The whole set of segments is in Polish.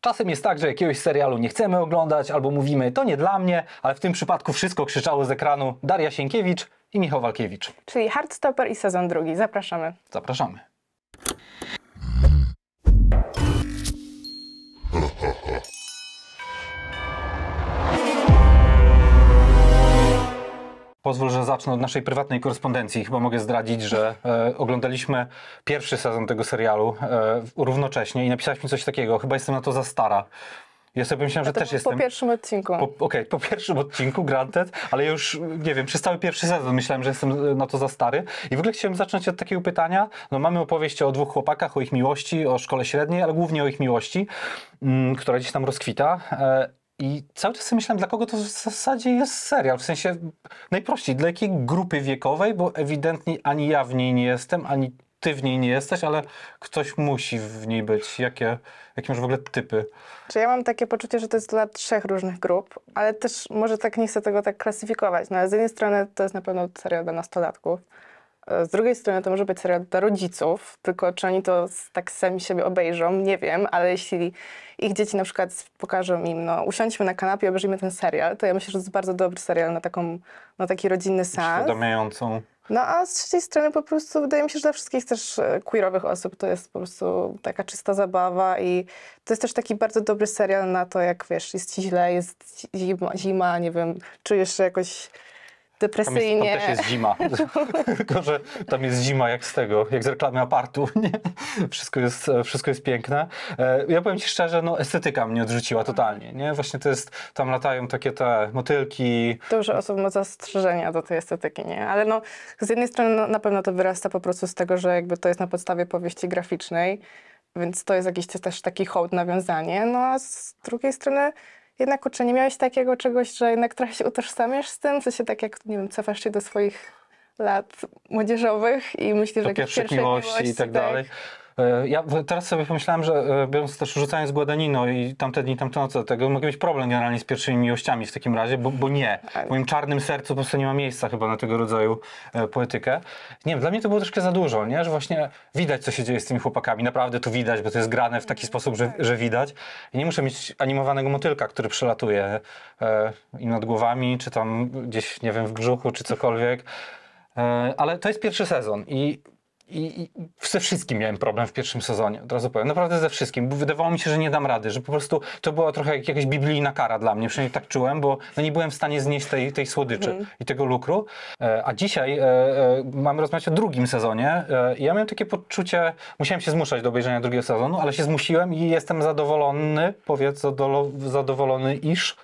Czasem jest tak, że jakiegoś serialu nie chcemy oglądać albo mówimy to nie dla mnie, ale w tym przypadku wszystko krzyczało z ekranu Daria Sienkiewicz i Michał Walkiewicz. Czyli Hardstopper i sezon drugi. Zapraszamy. Zapraszamy. Pozwól, że zacznę od naszej prywatnej korespondencji. Chyba mogę zdradzić, że e, oglądaliśmy pierwszy sezon tego serialu e, równocześnie i napisałaś mi coś takiego. Chyba jestem na to za stara. Ja sobie myślałem, że też po jestem. Po pierwszym odcinku. Okej, okay, po pierwszym odcinku, granted, ale już nie wiem, przez cały pierwszy sezon myślałem, że jestem e, na to za stary. I w ogóle chciałem zacząć od takiego pytania. No, mamy opowieść o dwóch chłopakach, o ich miłości, o szkole średniej, ale głównie o ich miłości, m, mm, która gdzieś tam rozkwita. E, i cały czas sobie myślałem, dla kogo to w zasadzie jest serial. W sensie najprościej, dla jakiej grupy wiekowej, bo ewidentnie ani ja w niej nie jestem, ani ty w niej nie jesteś, ale ktoś musi w niej być. Jakie, jakie masz w ogóle typy? Czy ja mam takie poczucie, że to jest dla trzech różnych grup, ale też może tak nie chcę tego tak klasyfikować. No, ale z jednej strony to jest na pewno serial dla nastolatków E, z drugiej strony to może być serial dla rodziców, tylko czy oni to tak sami siebie obejrzą, nie wiem, ale jeśli ich dzieci na przykład pokażą im, no usiądźmy na kanapie, obejrzyjmy ten serial, to ja myślę, że to jest bardzo dobry serial na taką, na taki rodzinny seans. Uświadamiającą. No a z trzeciej strony po prostu wydaje mi się, że dla wszystkich też e, queerowych osób to jest po prostu taka czysta zabawa i to jest też taki bardzo dobry serial na to, jak wiesz, jest ci źle, jest zima, zima nie wiem, czujesz się jakoś depresyjnie. Tam, jest, tam też jest zima. Tylko, że tam jest zima jak z tego, jak z reklamy apartu. Nie? Wszystko, jest, wszystko jest piękne. E, ja powiem Ci szczerze, no estetyka mnie odrzuciła totalnie. Nie? Właśnie to jest, tam latają takie te motylki. Dużo osób ma zastrzeżenia do tej estetyki, nie? Ale no, z jednej strony no, na pewno to wyrasta po prostu z tego, że jakby to jest na podstawie powieści graficznej, więc to jest jakiś też taki hołd nawiązanie. No a z drugiej strony jednak czy nie miałeś takiego czegoś, że jednak trochę się utożsamiasz z tym, co się tak jak, nie wiem, cofasz się do swoich lat młodzieżowych i myślisz, że pierwszych miłości, miłości i tak, tak dalej. E, ja teraz sobie pomyślałem, że e, biorąc też rzucanie z i tamte dni, tamte noce, tego mogę mieć problem generalnie z pierwszymi miłościami w takim razie, bo, bo nie. W moim czarnym sercu po prostu nie ma miejsca chyba na tego rodzaju e, poetykę. Nie wiem, dla mnie to było troszkę za dużo, nie? Że właśnie widać, co się dzieje z tymi chłopakami. Naprawdę to widać, bo to jest grane w taki mhm. sposób, że, tak. że widać. I nie muszę mieć animowanego motylka, który przelatuje i nad głowami, czy tam gdzieś, nie wiem, w brzuchu, czy cokolwiek. ale to jest pierwszy sezon i i, i ze wszystkim miałem problem w pierwszym sezonie, od razu powiem. Naprawdę ze wszystkim, bo wydawało mi się, że nie dam rady, że po prostu to była trochę jak jakaś biblijna kara dla mnie, przynajmniej tak czułem, bo no nie byłem w stanie znieść tej, tej słodyczy mm. i tego lukru. E, a dzisiaj e, e, mamy rozmawiać o drugim sezonie e, i ja miałem takie poczucie, musiałem się zmuszać do obejrzenia drugiego sezonu, ale się zmusiłem i jestem zadowolony, powiedz zadowolony, iż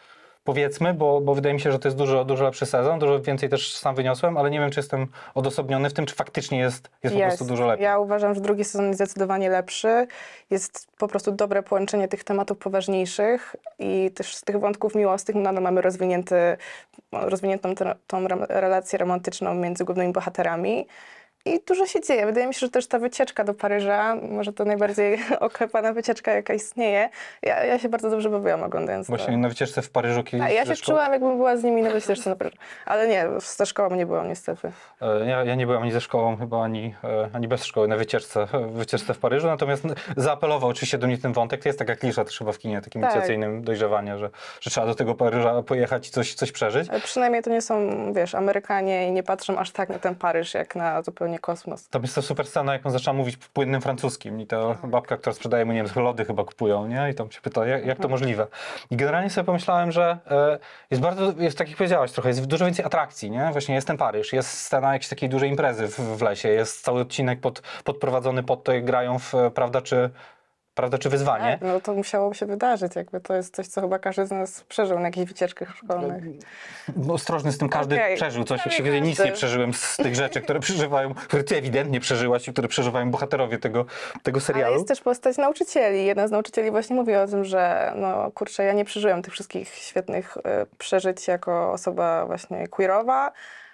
powiedzmy, bo, bo wydaje mi się, że to jest dużo, dużo lepszy sezon, dużo więcej też sam wyniosłem, ale nie wiem, czy jestem odosobniony w tym, czy faktycznie jest, jest, jest. po prostu dużo lepiej. Ja uważam, że drugi sezon jest zdecydowanie lepszy. Jest po prostu dobre połączenie tych tematów poważniejszych i też z tych wątków miłosnych nadal no, no, mamy rozwinięty, no, rozwiniętą tą relację romantyczną między głównymi bohaterami. I dużo się dzieje. Wydaje mi się, że też ta wycieczka do Paryża, może to najbardziej oklepana wycieczka, jaka istnieje. Ja, ja się bardzo dobrze bawiłam oglądając Właśnie to. na wycieczce w Paryżu kiedyś. A tak, ja się czułam, jakbym była z nimi na wycieczce na Paryżu. Ale nie, ze szkołą nie byłam niestety. E, ja, ja nie byłam ani ze szkołą chyba, ani, e, ani bez szkoły na wycieczce, e, wycieczce w Paryżu. Natomiast zaapelował oczywiście do mnie ten wątek. To jest taka klisza też chyba w kinie, takim tak. inicjacyjnym dojrzewania, że, że trzeba do tego Paryża pojechać i coś, coś przeżyć. Ale przynajmniej to nie są, wiesz, Amerykanie i nie patrzą aż tak na ten Paryż, jak na zupełnie kosmos. To jest to super scena, jak on zaczyna mówić w płynnym francuskim i to tak. babka, która sprzedaje mu, nie wiem, lody chyba kupują, nie? I tam się pyta, jak, jak to mhm. możliwe? I generalnie sobie pomyślałem, że e, jest bardzo, jest tak jak powiedziałaś trochę, jest dużo więcej atrakcji, nie? Właśnie jest ten Paryż, jest scena jakiejś takiej dużej imprezy w, w lesie, jest cały odcinek pod, podprowadzony pod to, jak grają w, e, prawda, czy prawda, czy wyzwanie. Tak, no to musiało się wydarzyć, jakby to jest coś, co chyba każdy z nas przeżył na jakichś wycieczkach szkolnych. No, ostrożny z tym, każdy okay. przeżył coś, jak się wie, nic nie przeżyłem z tych rzeczy, które przeżywają, które ty ewidentnie przeżyłaś i które przeżywają bohaterowie tego, tego serialu. Ale jest też postać nauczycieli. Jedna z nauczycieli właśnie mówi o tym, że no kurczę, ja nie przeżyłem tych wszystkich świetnych y, przeżyć jako osoba właśnie queerowa,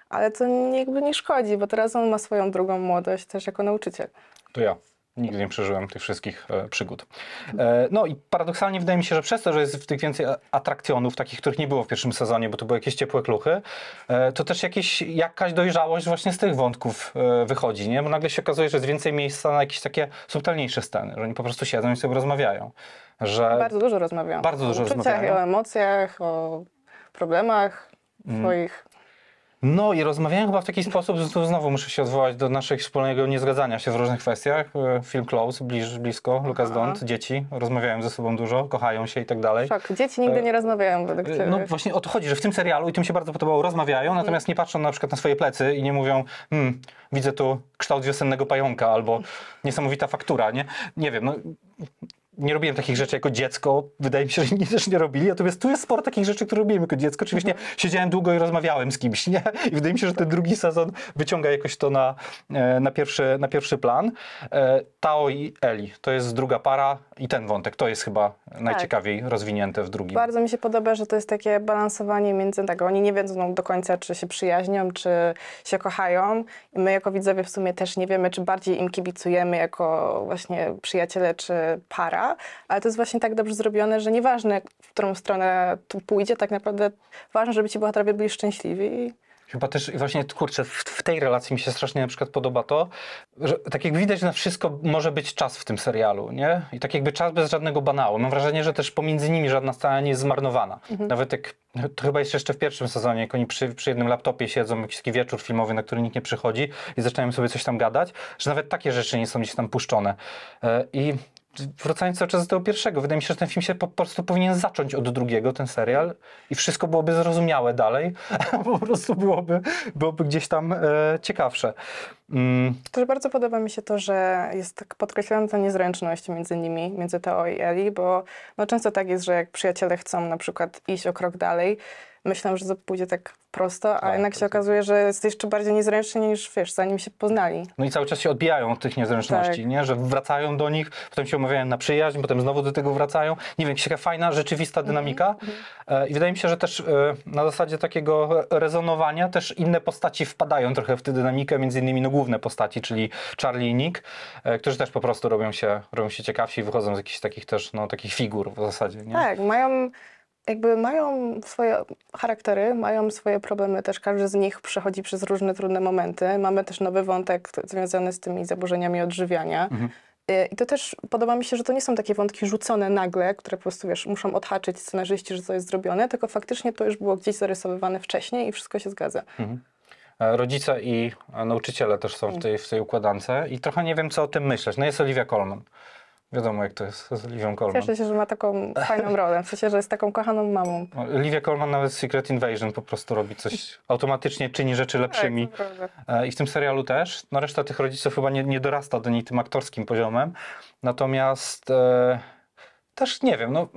ale to jakby nie szkodzi, bo teraz on ma swoją drugą młodość też jako nauczyciel. To ja. Nigdy nie przeżyłem tych wszystkich e, przygód. E, no i paradoksalnie wydaje mi się, że przez to, że jest w tych więcej atrakcjonów, takich, których nie było w pierwszym sezonie, bo to były jakieś ciepłe kluchy, e, to też jakieś, jakaś dojrzałość właśnie z tych wątków e, wychodzi, nie? Bo nagle się okazuje, że jest więcej miejsca na jakieś takie subtelniejsze sceny, że oni po prostu siedzą i sobie rozmawiają. Że bardzo dużo rozmawiają. Bardzo dużo o uczuciach, rozmawiają. o emocjach, o problemach mhm. swoich. Mm. No i rozmawiałem chyba w taki sposób, że tu znowu muszę się odwołać do naszego wspólnego niezgadzania się w różnych kwestiach. E, film Close, bliż, blisko, Lucas Dont, dzieci, rozmawiałem ze sobą dużo, kochają się i tak dalej. Szok, dzieci nigdy e, nie rozmawiają według e, ciebie. No właśnie o to chodzi, że w tym serialu, i tym się bardzo podobało, rozmawiają, mm. natomiast nie patrzą na przykład na swoje plecy i nie mówią, hmm, widzę tu kształt wiosennego pająka albo niesamowita faktura, nie? Nie wiem, no nie robiłem takich rzeczy jako dziecko. Wydaje mi się, że inni też nie robili. Natomiast tu jest sporo takich rzeczy, które robiłem jako dziecko. Czyli właśnie mhm. siedziałem długo i rozmawiałem z kimś, nie? I wydaje mi się, że ten drugi sezon wyciąga jakoś to na, e, na, pierwszy, na pierwszy plan. E, Tao i Eli to jest druga para i ten wątek to jest chyba tak. najciekawiej tak. rozwinięte w drugim. Bardzo mi się podoba, że to jest takie balansowanie między tego. Tak, oni nie wiedzą do końca, czy się przyjaźnią, czy się kochają. I my jako widzowie w sumie też nie wiemy, czy bardziej im kibicujemy jako właśnie przyjaciele, czy para ale to jest właśnie tak dobrze zrobione, że nieważne, w którą stronę tu pójdzie, tak naprawdę ważne, żeby ci bohaterowie byli szczęśliwi. Chyba też i właśnie, kurczę, w, w, tej relacji mi się strasznie na przykład podoba to, że tak jak widać na wszystko może być czas w tym serialu, nie? I tak jakby czas bez żadnego banału. Mam wrażenie, że też pomiędzy nimi żadna scena nie jest zmarnowana. Mhm. Nawet jak, to chyba jest jeszcze w pierwszym sezonie, jak oni przy, przy, jednym laptopie siedzą, jakiś taki wieczór filmowy, na który nikt nie przychodzi i zaczynają sobie coś tam gadać, że nawet takie rzeczy nie są gdzieś tam puszczone. E, I wracając cały czas do tego pierwszego, wydaje mi się, że ten film się po prostu powinien zacząć od drugiego, ten serial, i wszystko byłoby zrozumiałe dalej, po prostu byłoby, byłoby gdzieś tam e, ciekawsze. Mm. Też bardzo podoba mi się to, że jest tak podkreślająca niezręczność między nimi, między Teo i Eli, bo no często tak jest, że jak przyjaciele chcą na przykład iść o krok dalej, myślałam, że to pójdzie tak prosto, a tak, jednak się tak. okazuje, że jest jeszcze bardziej niezręcznie niż wiesz, zanim się poznali. No i cały czas się odbijają od tych niezręczności, tak. nie? Że wracają do nich, potem się umawiają na przyjaźń, potem znowu do tego wracają. Nie wiem, jakaś fajna, rzeczywista mhm, dynamika. Mm-hmm. I wydaje mi się, że też e, na zasadzie takiego rezonowania też inne postaci wpadają trochę w tę dynamikę, między innymi no, główne postaci, czyli Charlie i Nick, e, którzy też po prostu robią się, robią się ciekawsi i wychodzą z jakichś takich też, no, takich figur w zasadzie, nie? Tak, mają jakby mają swoje charaktery, mają swoje problemy też, każdy z nich przechodzi przez różne trudne momenty. Mamy też nowy wątek związany z tymi zaburzeniami odżywiania. Mhm. Y, I to też podoba mi się, że to nie są takie wątki rzucone nagle, które po prostu wiesz, muszą odhaczyć scenarzyści, że to jest zrobione, tylko faktycznie to już było gdzieś zarysowywane wcześniej i wszystko się zgadza. Mhm. E, rodzice i nauczyciele też są w mm. tej, w tej układance i trochę nie wiem, co o tym myśleć. No jest Olivia Colman Wiadomo, jak to jest z Livią Colman. Cieszę się, że ma taką fajną rolę, w sensie, że jest taką kochaną mamą. Livia Colman nawet Secret Invasion po prostu robi coś, automatycznie czyni rzeczy lepszymi. Tak, e, I w tym serialu też. No reszta tych rodziców chyba nie, nie dorasta do niej tym aktorskim poziomem. Natomiast... E też nie wiem, no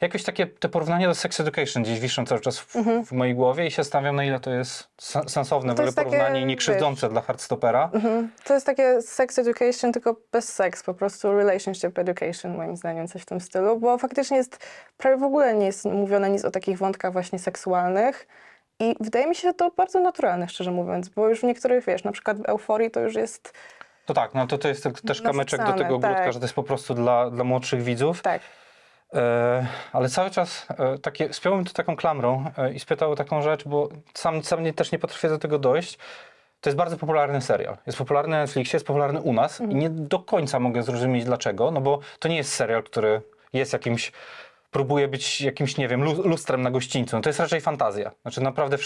jakieś takie te porównania do Sex Education gdzieś wiszą cały czas w, mhm. w mojej głowie i się stawiam na ile to jest sensowne to w ogóle porównanie takie, i nie wiesz, dla hardstopera. Mhm. To jest takie Sex Education, tylko bez seks, po prostu Relationship Education moim zdaniem, coś w tym stylu, bo faktycznie jest, prawie w ogóle nie jest mówione nic o takich wątkach właśnie seksualnych i wydaje mi się to bardzo naturalne, szczerze mówiąc, bo już w niektórych, wiesz, na przykład w Euforii to już jest to tak, no to, to jest też kamyczek do tego ogródka, tak. że to jest po prostu dla, dla młodszych widzów. Tak. E, ale cały czas e, takie, spiąłem to taką klamrą e, i spytał taką rzecz, bo sam, sam nie, też nie potrafię do tego dojść. To jest bardzo popularny serial. Jest popularny na Netflixie, jest popularny u nas mhm. i nie do końca mogę zrozumieć dlaczego, no bo to nie jest serial, który jest jakimś próbuje być jakimś, nie wiem, lustrem na gościńcu. No to jest raczej fantazja. Znaczy naprawdę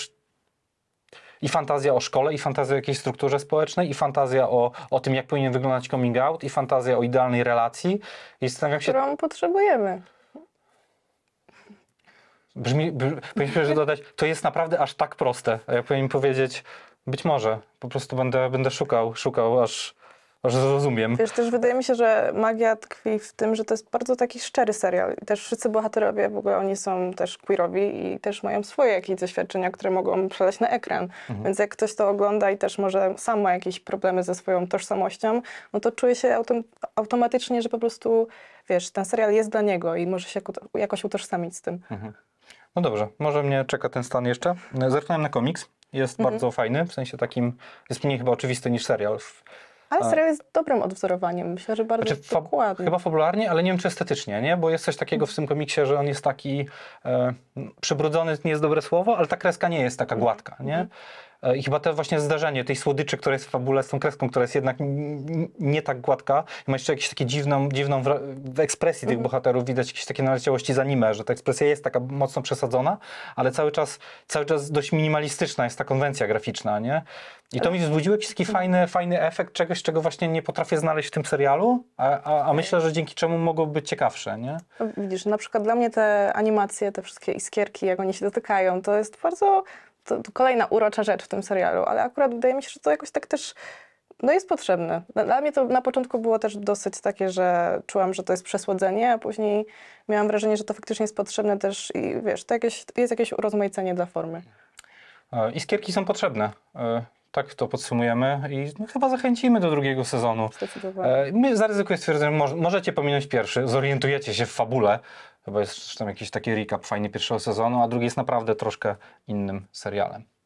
i fantazja o szkole, i fantazja o jakiejś strukturze społecznej, i fantazja o, o tym, jak powinien wyglądać coming out, i fantazja o idealnej relacji. I zastanawiam tak, się... Którą potrzebujemy. Brzmi, br, powinniśmy dodać, to jest naprawdę aż tak proste. A ja powinienem powiedzieć, być może, po prostu będę, będę szukał, szukał, aż, zrozumiem. Wiesz, też wydaje mi się, że magia tkwi w tym, że to jest bardzo taki szczery serial. I też wszyscy bohaterowie, w ogóle oni są też queerowi i też mają swoje jakieś doświadczenia, które mogą przelać na ekran. Mhm. Więc jak ktoś to ogląda i też może sam ma jakieś problemy ze swoją tożsamością, no to czuje się autom automatycznie, że po prostu, wiesz, ten serial jest dla niego i może się jakoś utożsamić z tym. Mhm. No dobrze, może mnie czeka ten stan jeszcze. Zerknąłem na komiks. Jest mhm. bardzo fajny, w sensie takim, jest mniej chyba oczywisty niż serial. Ale serial jest dobrym odwzorowaniem, myślę, że bardzo znaczy, dokładnie. Chyba fabularnie, ale nie wiem czy estetycznie, nie? Bo jest coś takiego w tym komiksie, że on jest taki e, przybrudzony, nie jest dobre słowo, ale ta kreska nie jest taka gładka, nie? Mhm. E, I chyba to właśnie zdarzenie tej słodyczy, która jest w fabule z tą kreską, która jest jednak nie tak gładka. I ma jeszcze jakieś takie dziwną, dziwną w ekspresji tych mhm. bohaterów widać jakieś takie naleciałości z anime, że ta ekspresja jest taka mocno przesadzona, ale cały czas, cały czas dość minimalistyczna jest ta konwencja graficzna, nie? I to mi wzbudziło jakiś taki fajny, fajny efekt czegoś, czego właśnie nie potrafię znaleźć w tym serialu, a, a, a myślę, że dzięki czemu mogło być ciekawsze, nie? No, widzisz, na przykład dla mnie te animacje, te wszystkie iskierki, jak oni się dotykają, to jest bardzo to, to kolejna urocza rzecz w tym serialu, ale akurat wydaje mi się, że to jakoś tak też no jest potrzebne. Dla mnie to na początku było też dosyć takie, że czułam, że to jest przesłodzenie, a później miałam wrażenie, że to faktycznie jest potrzebne też i wiesz, to jakieś, jest jakieś urozmaicenie dla formy. E, Iskierki są potrzebne. E, tak to podsumujemy i no, chyba zachęcimy do drugiego sezonu. E, my zaryzykuję stwierdzenie, możecie pominąć pierwszy, zorientujecie się w fabule, Chyba no jest tam jakiś taki recap fajny pierwszego sezonu, a drugi jest naprawdę troszkę innym serialem.